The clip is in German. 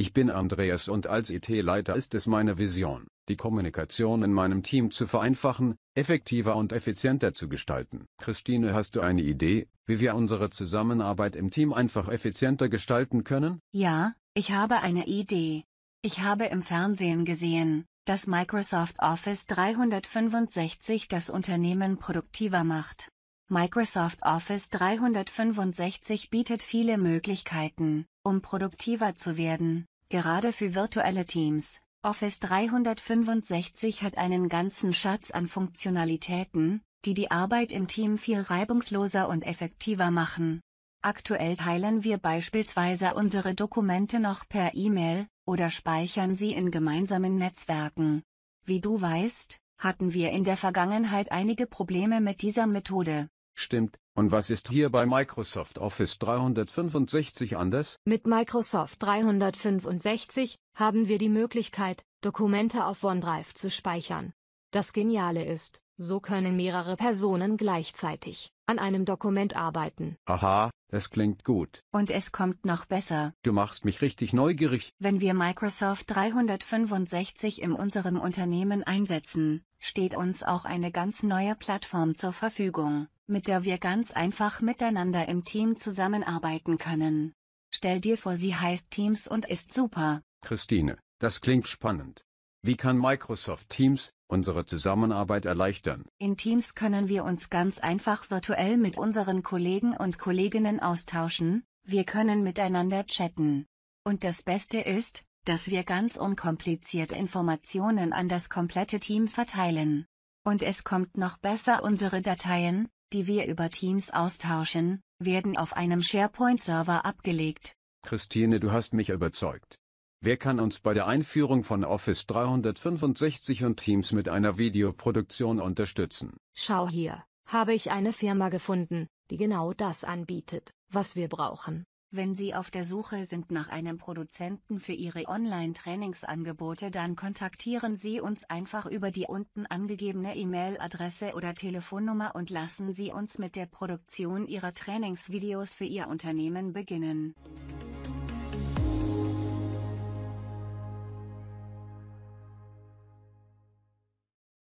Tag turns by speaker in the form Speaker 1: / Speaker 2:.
Speaker 1: Ich bin Andreas und als IT-Leiter ist es meine Vision, die Kommunikation in meinem Team zu vereinfachen, effektiver und effizienter zu gestalten. Christine, hast du eine Idee, wie wir unsere Zusammenarbeit im Team einfach effizienter gestalten können?
Speaker 2: Ja, ich habe eine Idee. Ich habe im Fernsehen gesehen, dass Microsoft Office 365 das Unternehmen produktiver macht. Microsoft Office 365 bietet viele Möglichkeiten, um produktiver zu werden. Gerade für virtuelle Teams, Office 365 hat einen ganzen Schatz an Funktionalitäten, die die Arbeit im Team viel reibungsloser und effektiver machen. Aktuell teilen wir beispielsweise unsere Dokumente noch per E-Mail oder speichern sie in gemeinsamen Netzwerken. Wie du weißt, hatten wir in der Vergangenheit einige Probleme mit dieser Methode.
Speaker 1: Stimmt, und was ist hier bei Microsoft Office 365 anders?
Speaker 3: Mit Microsoft 365 haben wir die Möglichkeit, Dokumente auf OneDrive zu speichern. Das Geniale ist, so können mehrere Personen gleichzeitig an einem Dokument arbeiten.
Speaker 1: Aha, das klingt gut.
Speaker 3: Und es kommt noch besser.
Speaker 1: Du machst mich richtig neugierig.
Speaker 2: Wenn wir Microsoft 365 in unserem Unternehmen einsetzen, steht uns auch eine ganz neue Plattform zur Verfügung, mit der wir ganz einfach miteinander im Team zusammenarbeiten können. Stell dir vor, sie heißt Teams und ist super.
Speaker 1: Christine, das klingt spannend. Wie kann Microsoft Teams unsere Zusammenarbeit erleichtern?
Speaker 2: In Teams können wir uns ganz einfach virtuell mit unseren Kollegen und Kolleginnen austauschen, wir können miteinander chatten. Und das Beste ist, dass wir ganz unkompliziert Informationen an das komplette Team verteilen. Und es kommt noch besser, unsere Dateien, die wir über Teams austauschen, werden auf einem SharePoint-Server abgelegt.
Speaker 1: Christine, du hast mich überzeugt. Wer kann uns bei der Einführung von Office 365 und Teams mit einer Videoproduktion unterstützen?
Speaker 3: Schau hier, habe ich eine Firma gefunden, die genau das anbietet, was wir brauchen. Wenn Sie auf der Suche sind nach einem Produzenten
Speaker 2: für Ihre Online-Trainingsangebote dann kontaktieren Sie uns einfach über die unten angegebene E-Mail-Adresse oder Telefonnummer und lassen Sie uns mit der Produktion Ihrer Trainingsvideos für Ihr Unternehmen beginnen.